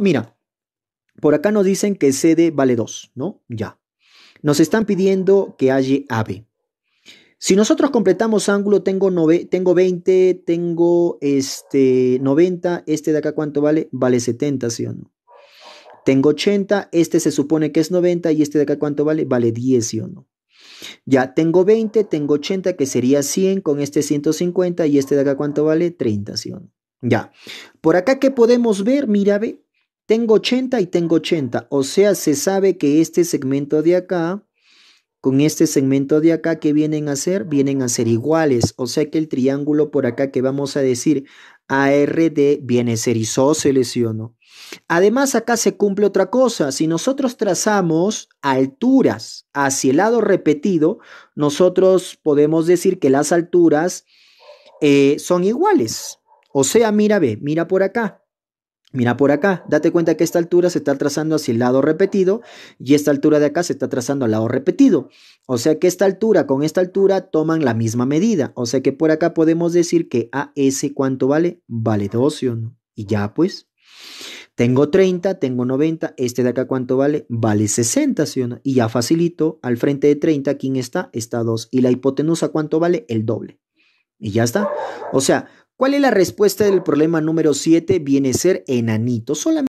Mira, por acá nos dicen que CD vale 2, ¿no? Ya. Nos están pidiendo que haya AB. Si nosotros completamos ángulo, tengo, tengo 20, tengo este 90, este de acá cuánto vale? Vale 70, ¿sí o no? Tengo 80, este se supone que es 90 y este de acá cuánto vale? Vale 10, ¿sí o no? Ya tengo 20, tengo 80 que sería 100 con este 150 y este de acá cuánto vale? 30, ¿sí o no? Ya. Por acá, que podemos ver? Mira, ve. Tengo 80 y tengo 80. O sea, se sabe que este segmento de acá, con este segmento de acá, que vienen a ser? Vienen a ser iguales. O sea que el triángulo por acá que vamos a decir ARD viene a ser isósceles, ¿sí no? Además, acá se cumple otra cosa. Si nosotros trazamos alturas hacia el lado repetido, nosotros podemos decir que las alturas eh, son iguales. O sea, mira, ve, mira por acá. Mira por acá, date cuenta que esta altura se está trazando hacia el lado repetido y esta altura de acá se está trazando al lado repetido. O sea que esta altura con esta altura toman la misma medida. O sea que por acá podemos decir que AS cuánto vale? Vale 12 o no. Y ya pues, tengo 30, tengo 90, este de acá cuánto vale? Vale 60, ¿sí o no? Y ya facilito, al frente de 30, ¿quién está? Está 2. ¿Y la hipotenusa cuánto vale? El doble. Y ya está. O sea, ¿Cuál es la respuesta del problema número 7? Viene a ser enanito. Solamente